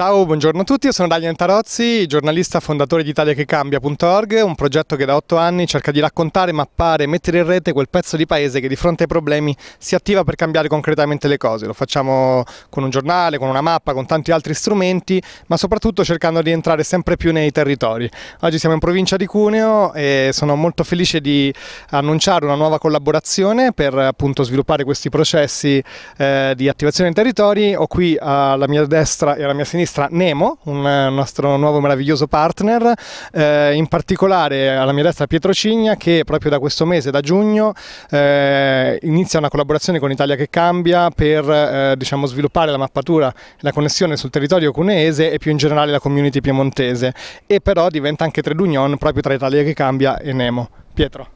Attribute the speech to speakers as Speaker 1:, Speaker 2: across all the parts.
Speaker 1: Ciao, buongiorno a tutti, io sono Daniel Tarozzi, giornalista fondatore di ItaliaCheCambia.org, un progetto che da otto anni cerca di raccontare, mappare e mettere in rete quel pezzo di paese che di fronte ai problemi si attiva per cambiare concretamente le cose. Lo facciamo con un giornale, con una mappa, con tanti altri strumenti, ma soprattutto cercando di entrare sempre più nei territori. Oggi siamo in provincia di Cuneo e sono molto felice di annunciare una nuova collaborazione per appunto sviluppare questi processi eh, di attivazione dei territori. Ho qui alla mia destra e alla mia sinistra sinistra Nemo, un eh, nostro nuovo meraviglioso partner, eh, in particolare alla mia destra Pietro Cigna che proprio da questo mese, da giugno, eh, inizia una collaborazione con Italia che cambia per eh, diciamo, sviluppare la mappatura, e la connessione sul territorio cuneese e più in generale la community piemontese e però diventa anche trade union proprio tra Italia che cambia e Nemo. Pietro.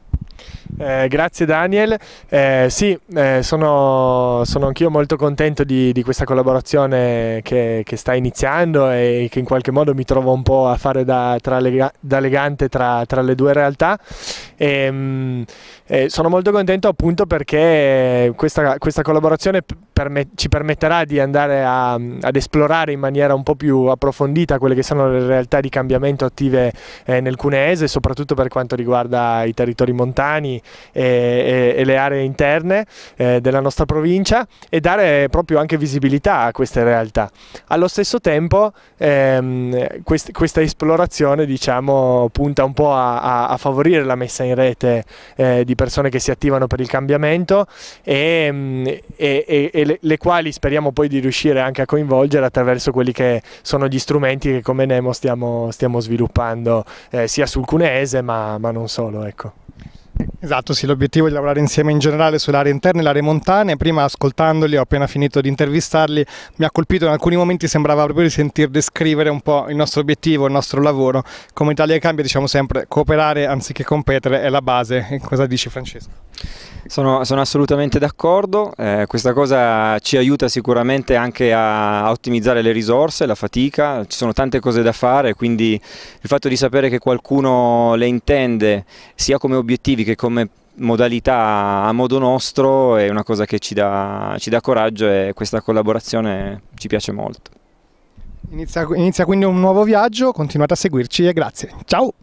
Speaker 2: Eh, grazie Daniel, eh, sì, eh, sono, sono anch'io molto contento di, di questa collaborazione che, che, sta iniziando e che in qualche modo mi trovo un po' a fare da, tra lega, da legante tra, tra, le due realtà. E, ehm, eh, sono molto contento appunto perché questa, questa collaborazione permet ci permetterà di andare a, ad esplorare in maniera un po' più approfondita quelle che sono le realtà di cambiamento attive eh, nel Cuneese, soprattutto per quanto riguarda i territori montani e, e, e le aree interne eh, della nostra provincia e dare proprio anche visibilità a queste realtà. Allo stesso tempo ehm, quest questa esplorazione diciamo, punta un po' a, a, a favorire la messa in rete eh, di persone che si attivano per il cambiamento e, mm, e le, le, quali speriamo poi di riuscire anche a coinvolgere attraverso quelli che sono gli strumenti che come Nemo stiamo, stiamo sviluppando eh, sia sul cuneese ma, ma non solo. Ecco.
Speaker 1: Esatto, sì, l'obiettivo è di lavorare insieme in generale sulle aree interne e le aree montane. Prima ascoltandoli, ho appena finito di intervistarli, mi ha colpito in alcuni momenti sembrava proprio di sentir descrivere un po' il nostro obiettivo, il nostro lavoro. Come Italia Cambia diciamo sempre cooperare anziché competere è la base. E cosa dici Francesco? Sono, sono, assolutamente
Speaker 3: d'accordo, eh, questa cosa ci aiuta sicuramente anche a, a, ottimizzare le risorse, la fatica, ci sono tante cose da fare, quindi il fatto di sapere che qualcuno le intende sia come obiettivi che come modalità a modo nostro è una cosa che ci dà, ci dà coraggio e questa collaborazione ci piace molto.
Speaker 1: Inizia, inizia quindi un nuovo viaggio, continuate a seguirci e grazie. Ciao!